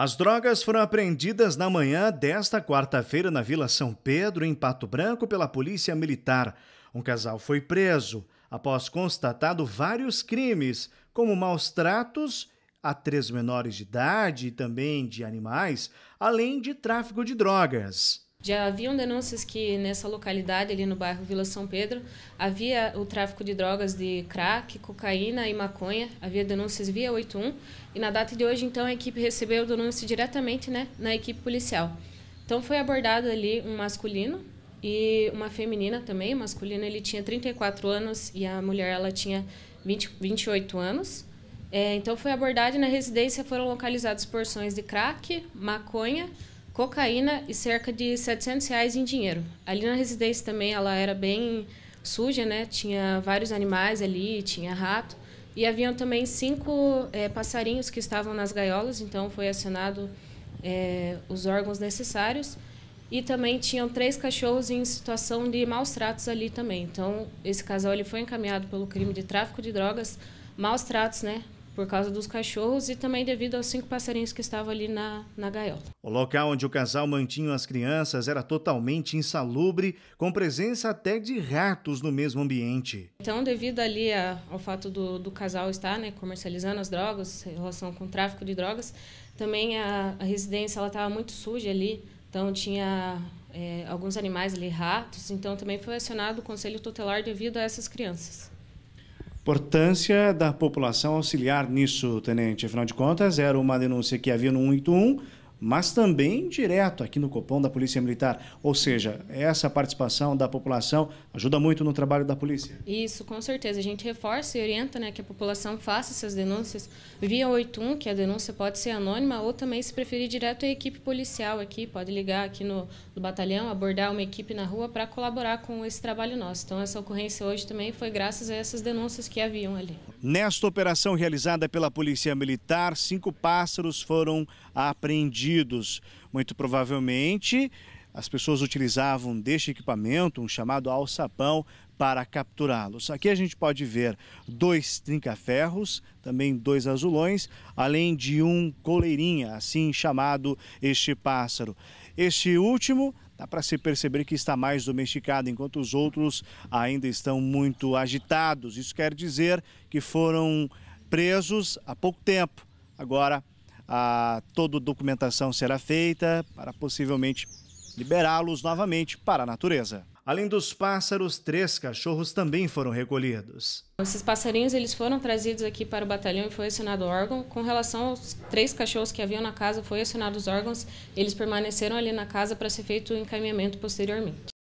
As drogas foram apreendidas na manhã desta quarta-feira na Vila São Pedro, em Pato Branco, pela Polícia Militar. Um casal foi preso após constatado vários crimes, como maus tratos a três menores de idade e também de animais, além de tráfico de drogas. Já haviam denúncias que nessa localidade, ali no bairro Vila São Pedro, havia o tráfico de drogas de crack, cocaína e maconha. Havia denúncias via 81. E na data de hoje, então, a equipe recebeu denúncia diretamente né, na equipe policial. Então foi abordado ali um masculino e uma feminina também. O masculino ele tinha 34 anos e a mulher ela tinha 20, 28 anos. É, então foi abordado e na residência foram localizadas porções de crack, maconha cocaína e cerca de 700 reais em dinheiro. Ali na residência também ela era bem suja, né? Tinha vários animais ali, tinha rato. E haviam também cinco é, passarinhos que estavam nas gaiolas, então foi acionado é, os órgãos necessários. E também tinham três cachorros em situação de maus tratos ali também. Então, esse casal ele foi encaminhado pelo crime de tráfico de drogas, maus tratos, né? por causa dos cachorros e também devido aos cinco passarinhos que estavam ali na, na gaiola. O local onde o casal mantinha as crianças era totalmente insalubre, com presença até de ratos no mesmo ambiente. Então, devido ali a, ao fato do, do casal estar né, comercializando as drogas, em relação com o tráfico de drogas, também a, a residência estava muito suja ali, então tinha é, alguns animais ali, ratos, então também foi acionado o conselho tutelar devido a essas crianças. Importância da população auxiliar nisso, tenente. Afinal de contas, era uma denúncia que havia no 181, mas também direto aqui no Copom da Polícia Militar. Ou seja, essa participação da população ajuda muito no trabalho da polícia. Isso, com certeza. A gente reforça e orienta né, que a população faça essas denúncias via 81, que a denúncia pode ser anônima, ou também, se preferir, direto à equipe policial aqui. Pode ligar aqui no, no batalhão, abordar uma equipe na rua para colaborar com esse trabalho nosso. Então, essa ocorrência hoje também foi graças a essas denúncias que haviam ali. Nesta operação realizada pela Polícia Militar, cinco pássaros foram apreendidos. Muito provavelmente, as pessoas utilizavam deste equipamento, um chamado alçapão, para capturá-los. Aqui a gente pode ver dois trincaferros, também dois azulões, além de um coleirinha, assim chamado este pássaro. Este último dá para se perceber que está mais domesticado, enquanto os outros ainda estão muito agitados. Isso quer dizer que foram presos há pouco tempo. Agora, a, toda documentação será feita para possivelmente liberá-los novamente para a natureza. Além dos pássaros, três cachorros também foram recolhidos. Esses passarinhos eles foram trazidos aqui para o batalhão e foi acionado órgão. Com relação aos três cachorros que haviam na casa, foi os órgãos. Eles permaneceram ali na casa para ser feito o encaminhamento posteriormente.